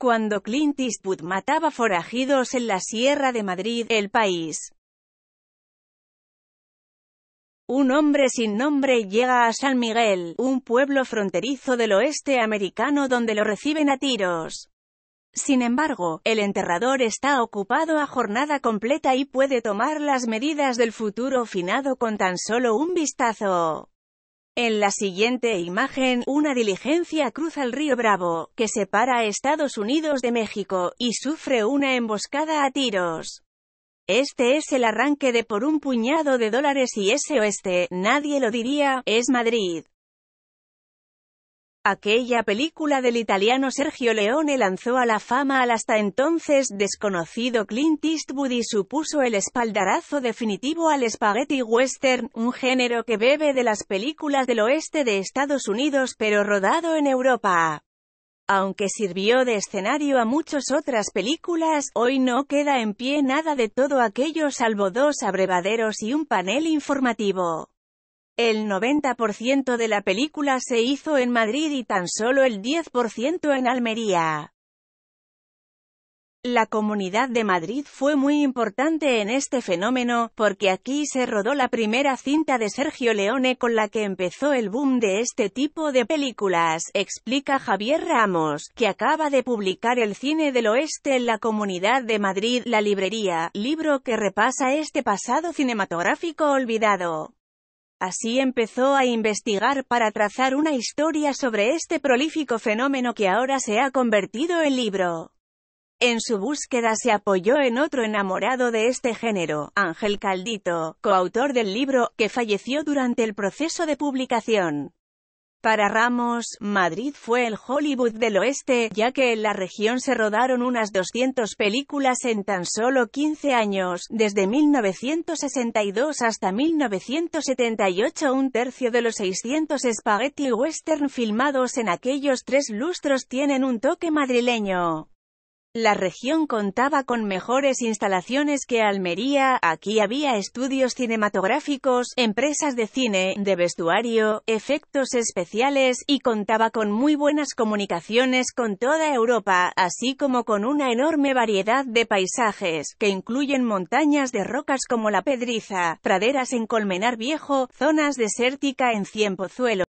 Cuando Clint Eastwood mataba forajidos en la Sierra de Madrid, el país. Un hombre sin nombre llega a San Miguel, un pueblo fronterizo del oeste americano donde lo reciben a tiros. Sin embargo, el enterrador está ocupado a jornada completa y puede tomar las medidas del futuro finado con tan solo un vistazo. En la siguiente imagen, una diligencia cruza el río Bravo, que separa a Estados Unidos de México, y sufre una emboscada a tiros. Este es el arranque de por un puñado de dólares y ese oeste, nadie lo diría, es Madrid. Aquella película del italiano Sergio Leone lanzó a la fama al hasta entonces desconocido Clint Eastwood y supuso el espaldarazo definitivo al spaghetti western, un género que bebe de las películas del oeste de Estados Unidos pero rodado en Europa. Aunque sirvió de escenario a muchas otras películas, hoy no queda en pie nada de todo aquello salvo dos abrevaderos y un panel informativo. El 90% de la película se hizo en Madrid y tan solo el 10% en Almería. La Comunidad de Madrid fue muy importante en este fenómeno, porque aquí se rodó la primera cinta de Sergio Leone con la que empezó el boom de este tipo de películas, explica Javier Ramos, que acaba de publicar El cine del oeste en la Comunidad de Madrid, La Librería, libro que repasa este pasado cinematográfico olvidado. Así empezó a investigar para trazar una historia sobre este prolífico fenómeno que ahora se ha convertido en libro. En su búsqueda se apoyó en otro enamorado de este género, Ángel Caldito, coautor del libro, que falleció durante el proceso de publicación. Para Ramos, Madrid fue el Hollywood del Oeste, ya que en la región se rodaron unas 200 películas en tan solo 15 años, desde 1962 hasta 1978 un tercio de los 600 spaghetti western filmados en aquellos tres lustros tienen un toque madrileño. La región contaba con mejores instalaciones que Almería, aquí había estudios cinematográficos, empresas de cine, de vestuario, efectos especiales, y contaba con muy buenas comunicaciones con toda Europa, así como con una enorme variedad de paisajes, que incluyen montañas de rocas como la Pedriza, praderas en Colmenar Viejo, zonas desértica en Cienpozuelo.